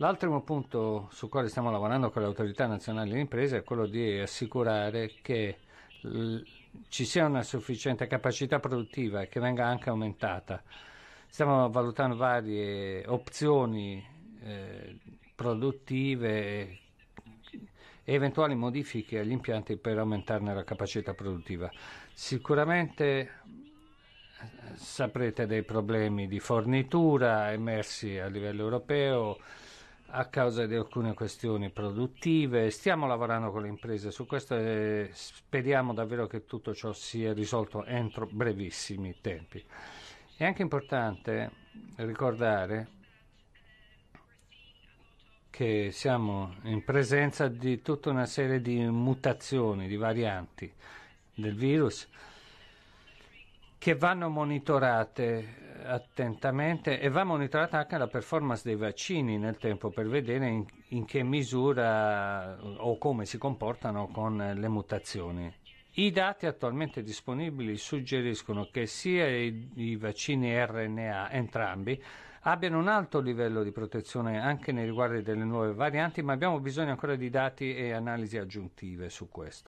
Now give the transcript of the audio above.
L'altro punto su quale stiamo lavorando con le autorità nazionali di imprese è quello di assicurare che ci sia una sufficiente capacità produttiva e che venga anche aumentata. Stiamo valutando varie opzioni eh, produttive e eventuali modifiche agli impianti per aumentarne la capacità produttiva. Sicuramente eh, saprete dei problemi di fornitura emersi a livello europeo a causa di alcune questioni produttive. Stiamo lavorando con le imprese su questo e speriamo davvero che tutto ciò sia risolto entro brevissimi tempi. È anche importante ricordare che siamo in presenza di tutta una serie di mutazioni, di varianti del virus che vanno monitorate attentamente e va monitorata anche la performance dei vaccini nel tempo per vedere in, in che misura eh, o come si comportano con le mutazioni. I dati attualmente disponibili suggeriscono che sia i, i, vaccini RNA, entrambi, abbiano un alto livello di protezione anche nei riguardi delle nuove varianti, ma abbiamo bisogno ancora di dati e analisi aggiuntive su questo.